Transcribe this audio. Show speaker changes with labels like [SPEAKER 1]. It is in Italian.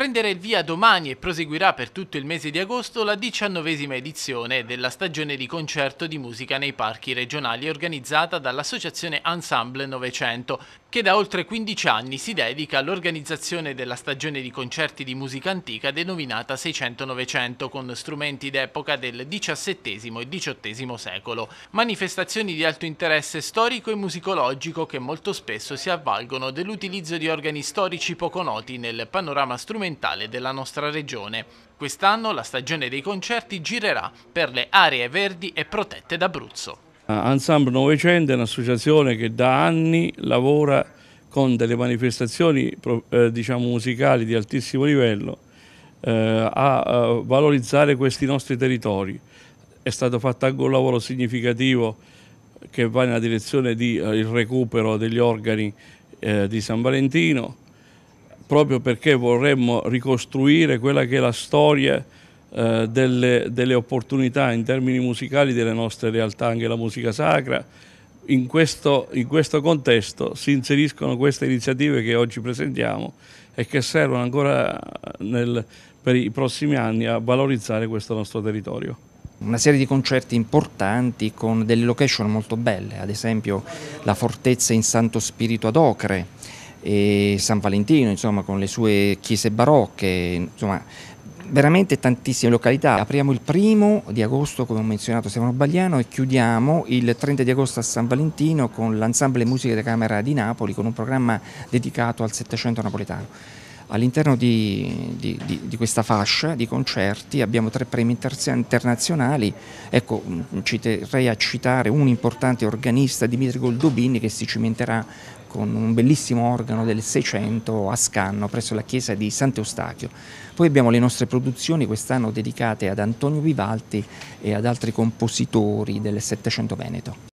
[SPEAKER 1] prendere il via domani e proseguirà per tutto il mese di agosto la diciannovesima edizione della stagione di concerto di musica nei parchi regionali organizzata dall'associazione Ensemble 900, che da oltre 15 anni si dedica all'organizzazione della stagione di concerti di musica antica denominata 600-900 con strumenti d'epoca del XVII e XVIII secolo. Manifestazioni di alto interesse storico e musicologico che molto spesso si avvalgono dell'utilizzo di organi storici poco noti nel panorama strumentale fondamentale della nostra regione. Quest'anno la stagione dei concerti girerà per le aree verdi e protette d'Abruzzo.
[SPEAKER 2] Ensemble 900 è un'associazione che da anni lavora con delle manifestazioni eh, diciamo, musicali di altissimo livello eh, a valorizzare questi nostri territori. È stato fatto anche un lavoro significativo che va nella direzione del eh, recupero degli organi di San Valentino, proprio perché vorremmo ricostruire quella che è la storia eh, delle, delle, opportunità in termini musicali delle nostre realtà, anche la musica sacra. In questo, in questo contesto si inseriscono queste iniziative che oggi presentiamo e che servono ancora nel, per i prossimi anni a valorizzare questo nostro territorio una
[SPEAKER 3] serie di concerti importanti con delle location molto belle, ad esempio la fortezza in Santo Spirito ad Ocre, e San Valentino, insomma, con le sue chiese barocche, insomma, veramente tantissime località. Apriamo il primo di agosto, come ho menzionato Stefano Bagliano, e chiudiamo il 30 di agosto a San Valentino con l'Ensemble Musica da Camera di Napoli, con un programma dedicato al Settecento napoletano. All'interno di, di, di, di, questa fascia di concerti abbiamo tre premi internazionali, ecco, mm, ci terrei a citare un importante organista, Dimitri Goldobini, che si cimenterà con un bellissimo organo del 600 a Scanno presso la chiesa di Sant'Eustachio. Poi abbiamo le nostre produzioni quest'anno dedicate ad Antonio Vivalti e ad altri compositori del Settecento Veneto.